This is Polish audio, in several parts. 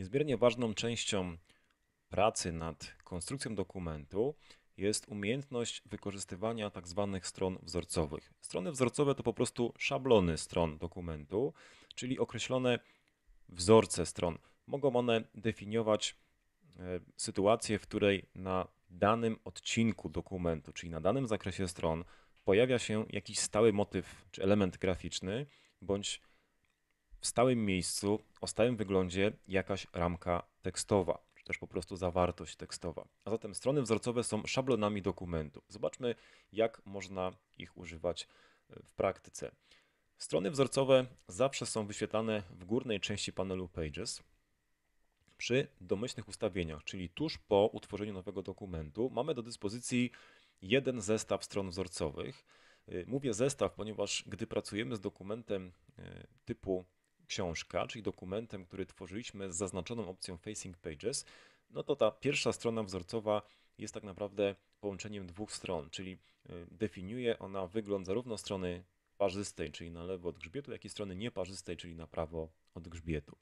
Niezmiernie ważną częścią pracy nad konstrukcją dokumentu jest umiejętność wykorzystywania tak zwanych stron wzorcowych. Strony wzorcowe to po prostu szablony stron dokumentu, czyli określone wzorce stron. Mogą one definiować e, sytuację, w której na danym odcinku dokumentu, czyli na danym zakresie stron, pojawia się jakiś stały motyw czy element graficzny, bądź w stałym miejscu, o stałym wyglądzie, jakaś ramka tekstowa, czy też po prostu zawartość tekstowa. A zatem strony wzorcowe są szablonami dokumentu. Zobaczmy, jak można ich używać e, w praktyce. Strony wzorcowe zawsze są wyświetlane w górnej części panelu Pages. Przy domyślnych ustawieniach, czyli tuż po utworzeniu nowego dokumentu, mamy do dyspozycji jeden zestaw stron wzorcowych. E, mówię zestaw, ponieważ gdy pracujemy z dokumentem e, typu książka, czyli dokumentem, który tworzyliśmy z zaznaczoną opcją Facing Pages, no to ta pierwsza strona wzorcowa jest tak naprawdę połączeniem dwóch stron, czyli y, definiuje ona wygląd zarówno strony parzystej, czyli na lewo od grzbietu, jak i strony nieparzystej, czyli na prawo od grzbietu.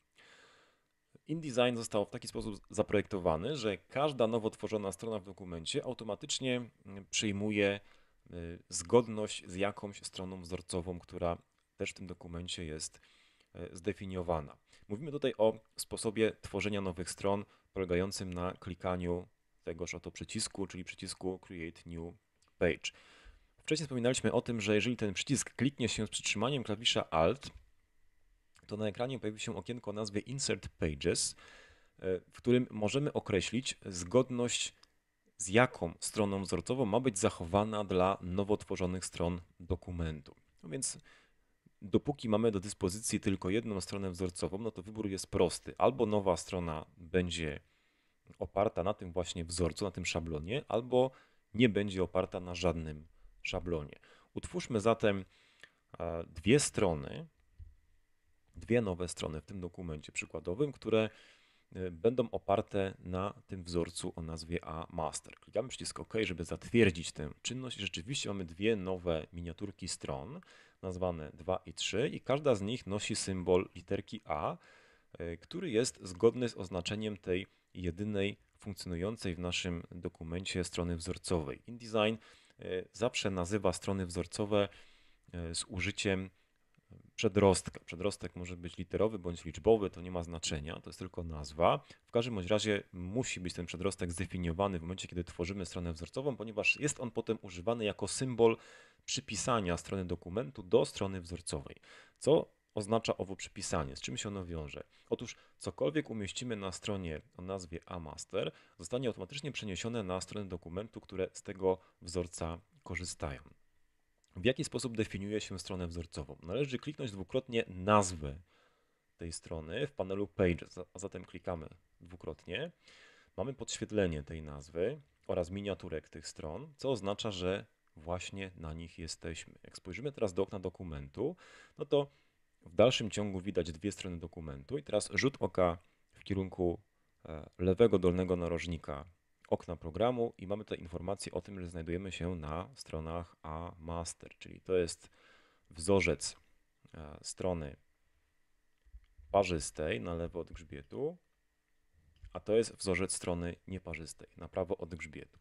InDesign został w taki sposób zaprojektowany, że każda nowo tworzona strona w dokumencie automatycznie y, przyjmuje y, zgodność z jakąś stroną wzorcową, która też w tym dokumencie jest E, zdefiniowana. Mówimy tutaj o sposobie tworzenia nowych stron polegającym na klikaniu tegoż oto przycisku, czyli przycisku Create New Page. Wcześniej wspominaliśmy o tym, że jeżeli ten przycisk kliknie się z przytrzymaniem klawisza Alt, to na ekranie pojawi się okienko o nazwie Insert Pages, e, w którym możemy określić zgodność z jaką stroną wzorcową ma być zachowana dla nowo tworzonych stron dokumentu. No więc dopóki mamy do dyspozycji tylko jedną stronę wzorcową, no to wybór jest prosty. Albo nowa strona będzie oparta na tym właśnie wzorcu, na tym szablonie, albo nie będzie oparta na żadnym szablonie. Utwórzmy zatem e, dwie strony, dwie nowe strony w tym dokumencie przykładowym, które Y, będą oparte na tym wzorcu o nazwie A Master. Klikamy przycisk OK, żeby zatwierdzić tę czynność. Rzeczywiście mamy dwie nowe miniaturki stron, nazwane 2 i 3 i każda z nich nosi symbol literki A, y, który jest zgodny z oznaczeniem tej jedynej funkcjonującej w naszym dokumencie strony wzorcowej. InDesign y, zawsze nazywa strony wzorcowe z użyciem przedrostka. Przedrostek może być literowy bądź liczbowy, to nie ma znaczenia, to jest tylko nazwa. W każdym bądź razie musi być ten przedrostek zdefiniowany w momencie, kiedy tworzymy stronę wzorcową, ponieważ jest on potem używany jako symbol przypisania strony dokumentu do strony wzorcowej. Co oznacza owo przypisanie? Z czym się ono wiąże? Otóż cokolwiek umieścimy na stronie o nazwie a master zostanie automatycznie przeniesione na stronę dokumentu, które z tego wzorca korzystają. W jaki sposób definiuje się stronę wzorcową? Należy kliknąć dwukrotnie nazwę tej strony w panelu Pages, a zatem klikamy dwukrotnie. Mamy podświetlenie tej nazwy oraz miniaturek tych stron, co oznacza, że właśnie na nich jesteśmy. Jak spojrzymy teraz do okna dokumentu, no to w dalszym ciągu widać dwie strony dokumentu i teraz rzut oka w kierunku e, lewego dolnego narożnika okna programu i mamy tutaj informację o tym, że znajdujemy się na stronach A master, czyli to jest wzorzec e, strony parzystej na lewo od grzbietu, a to jest wzorzec strony nieparzystej na prawo od grzbietu.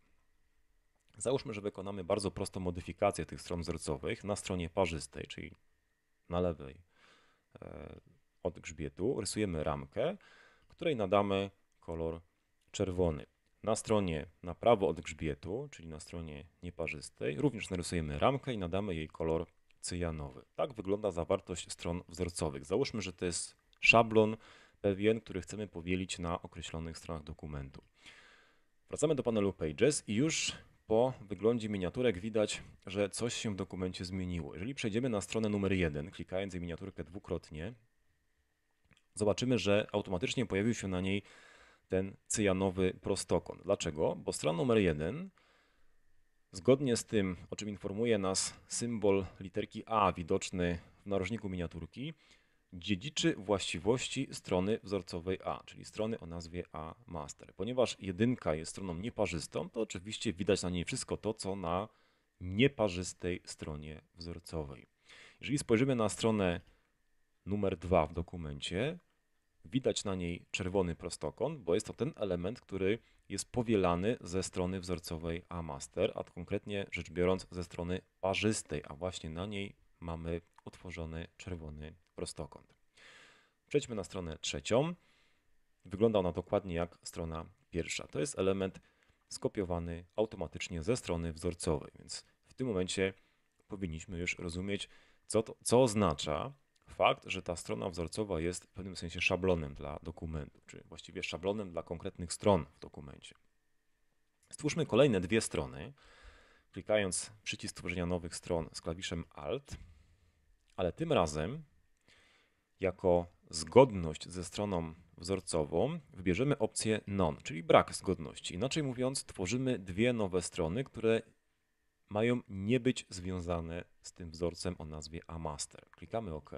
Załóżmy, że wykonamy bardzo prostą modyfikację tych stron wzorcowych na stronie parzystej, czyli na lewej e, od grzbietu. Rysujemy ramkę, której nadamy kolor czerwony. Na stronie na prawo od grzbietu, czyli na stronie nieparzystej, również narysujemy ramkę i nadamy jej kolor cyjanowy. Tak wygląda zawartość stron wzorcowych. Załóżmy, że to jest szablon pewien, który chcemy powielić na określonych stronach dokumentu. Wracamy do panelu Pages i już po wyglądzie miniaturek widać, że coś się w dokumencie zmieniło. Jeżeli przejdziemy na stronę numer 1, klikając jej miniaturkę dwukrotnie, zobaczymy, że automatycznie pojawił się na niej ten cyjanowy prostokąt. Dlaczego? Bo strona numer jeden, zgodnie z tym, o czym informuje nas symbol literki A widoczny w narożniku miniaturki, dziedziczy właściwości strony wzorcowej A, czyli strony o nazwie A master. Ponieważ jedynka jest stroną nieparzystą, to oczywiście widać na niej wszystko to, co na nieparzystej stronie wzorcowej. Jeżeli spojrzymy na stronę numer 2 w dokumencie, Widać na niej czerwony prostokąt, bo jest to ten element, który jest powielany ze strony wzorcowej A-master, a konkretnie rzecz biorąc ze strony parzystej, a właśnie na niej mamy utworzony czerwony prostokąt. Przejdźmy na stronę trzecią. Wygląda ona dokładnie jak strona pierwsza. To jest element skopiowany automatycznie ze strony wzorcowej, więc w tym momencie powinniśmy już rozumieć, co, to, co oznacza fakt, że ta strona wzorcowa jest w pewnym sensie szablonem dla dokumentu, czy właściwie szablonem dla konkretnych stron w dokumencie. Stwórzmy kolejne dwie strony, klikając przycisk tworzenia nowych stron z klawiszem Alt, ale tym razem jako zgodność ze stroną wzorcową wybierzemy opcję None, czyli brak zgodności. Inaczej mówiąc, tworzymy dwie nowe strony, które mają nie być związane z tym wzorcem o nazwie Amaster. Klikamy OK.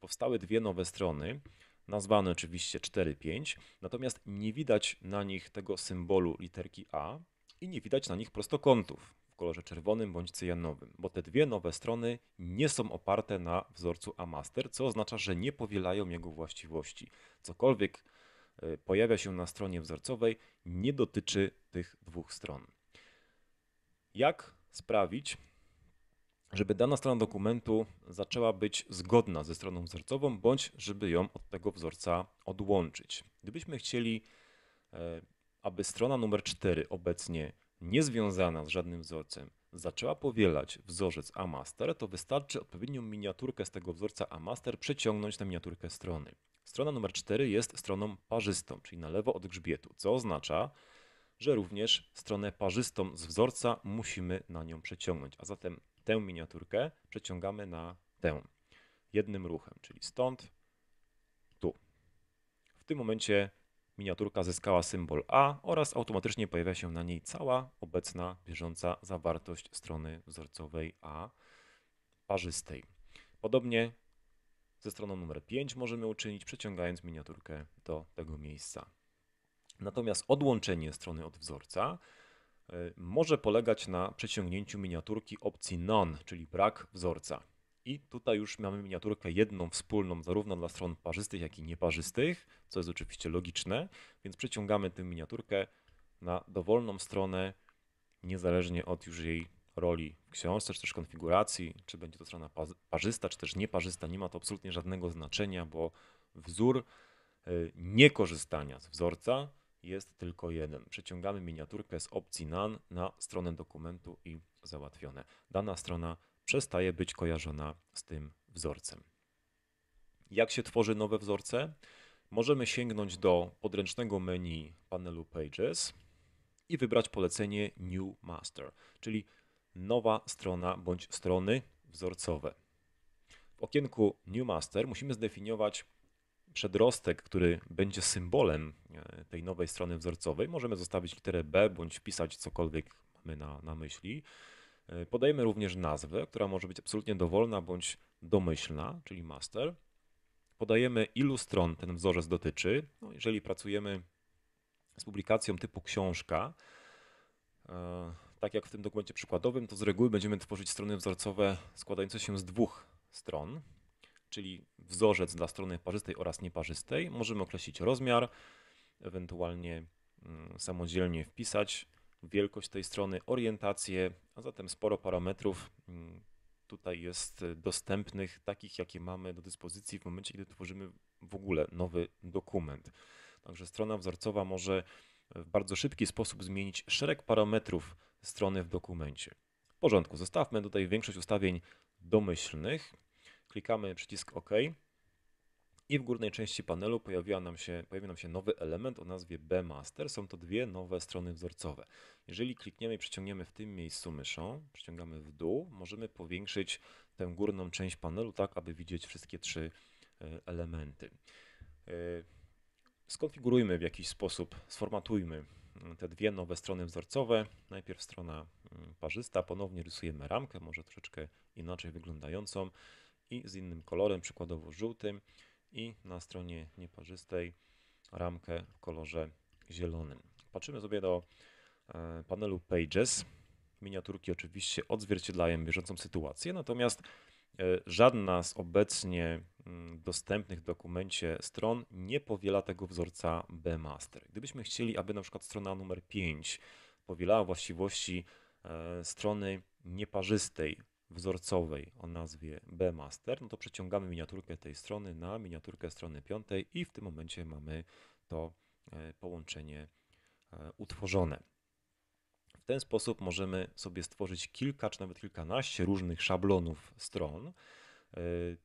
Powstały dwie nowe strony, nazwane oczywiście 4.5, natomiast nie widać na nich tego symbolu literki A i nie widać na nich prostokątów w kolorze czerwonym bądź cyjanowym, bo te dwie nowe strony nie są oparte na wzorcu Amaster, co oznacza, że nie powielają jego właściwości. Cokolwiek e, pojawia się na stronie wzorcowej, nie dotyczy tych dwóch stron. Jak sprawić, żeby dana strona dokumentu zaczęła być zgodna ze stroną wzorcową, bądź żeby ją od tego wzorca odłączyć. Gdybyśmy chcieli, e, aby strona numer 4 obecnie niezwiązana z żadnym wzorcem zaczęła powielać wzorzec Amaster, to wystarczy odpowiednią miniaturkę z tego wzorca Amaster przeciągnąć na miniaturkę strony. Strona numer 4 jest stroną parzystą, czyli na lewo od grzbietu, co oznacza, że również stronę parzystą z wzorca musimy na nią przeciągnąć. A zatem tę miniaturkę przeciągamy na tę jednym ruchem, czyli stąd tu. W tym momencie miniaturka zyskała symbol A oraz automatycznie pojawia się na niej cała obecna bieżąca zawartość strony wzorcowej A parzystej. Podobnie ze stroną numer 5 możemy uczynić, przeciągając miniaturkę do tego miejsca. Natomiast odłączenie strony od wzorca e, może polegać na przeciągnięciu miniaturki opcji None, czyli brak wzorca. I tutaj już mamy miniaturkę jedną wspólną zarówno dla stron parzystych, jak i nieparzystych, co jest oczywiście logiczne, więc przeciągamy tę miniaturkę na dowolną stronę, niezależnie od już jej roli w książce, czy też konfiguracji, czy będzie to strona parzysta, czy też nieparzysta, nie ma to absolutnie żadnego znaczenia, bo wzór e, niekorzystania z wzorca jest tylko jeden. Przeciągamy miniaturkę z opcji NaN na stronę dokumentu i załatwione. Dana strona przestaje być kojarzona z tym wzorcem. Jak się tworzy nowe wzorce? Możemy sięgnąć do podręcznego menu panelu Pages i wybrać polecenie New Master, czyli nowa strona bądź strony wzorcowe. W okienku New Master musimy zdefiniować przedrostek, który będzie symbolem e, tej nowej strony wzorcowej. Możemy zostawić literę B bądź wpisać cokolwiek mamy na, na myśli. E, podajemy również nazwę, która może być absolutnie dowolna bądź domyślna, czyli master. Podajemy ilu stron ten wzorzec dotyczy. No, jeżeli pracujemy z publikacją typu książka, e, tak jak w tym dokumencie przykładowym, to z reguły będziemy tworzyć strony wzorcowe składające się z dwóch stron czyli wzorzec dla strony parzystej oraz nieparzystej. Możemy określić rozmiar, ewentualnie mm, samodzielnie wpisać wielkość tej strony, orientację, a zatem sporo parametrów mm, tutaj jest dostępnych, takich jakie mamy do dyspozycji w momencie, kiedy tworzymy w ogóle nowy dokument. Także strona wzorcowa może w bardzo szybki sposób zmienić szereg parametrów strony w dokumencie. W porządku, zostawmy tutaj większość ustawień domyślnych, klikamy przycisk OK i w górnej części panelu pojawia nam się, pojawia nam się nowy element o nazwie B Master Są to dwie nowe strony wzorcowe. Jeżeli klikniemy i przyciągniemy w tym miejscu myszą, przyciągamy w dół, możemy powiększyć tę górną część panelu tak, aby widzieć wszystkie trzy e, elementy. E, skonfigurujmy w jakiś sposób, sformatujmy mm, te dwie nowe strony wzorcowe. Najpierw strona mm, parzysta, ponownie rysujemy ramkę, może troszeczkę inaczej wyglądającą i z innym kolorem, przykładowo żółtym i na stronie nieparzystej ramkę w kolorze zielonym. Patrzymy sobie do e, panelu Pages. Miniaturki oczywiście odzwierciedlają bieżącą sytuację, natomiast e, żadna z obecnie mm, dostępnych w dokumencie stron nie powiela tego wzorca B-master. Gdybyśmy chcieli, aby na przykład strona numer 5 powielała właściwości e, strony nieparzystej wzorcowej o nazwie B-Master, no to przeciągamy miniaturkę tej strony na miniaturkę strony piątej i w tym momencie mamy to e, połączenie e, utworzone. W ten sposób możemy sobie stworzyć kilka czy nawet kilkanaście różnych szablonów stron, e,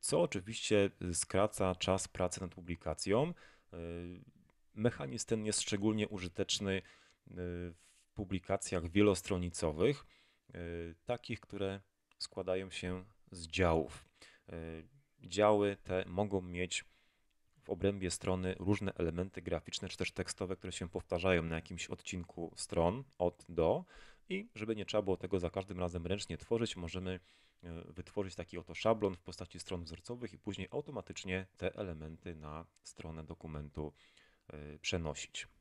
co oczywiście skraca czas pracy nad publikacją. Mechanizm ten jest szczególnie użyteczny w publikacjach wielostronicowych, takich, które składają się z działów. Y, działy te mogą mieć w obrębie strony różne elementy graficzne czy też tekstowe, które się powtarzają na jakimś odcinku stron od do. I żeby nie trzeba było tego za każdym razem ręcznie tworzyć, możemy y, wytworzyć taki oto szablon w postaci stron wzorcowych i później automatycznie te elementy na stronę dokumentu y, przenosić.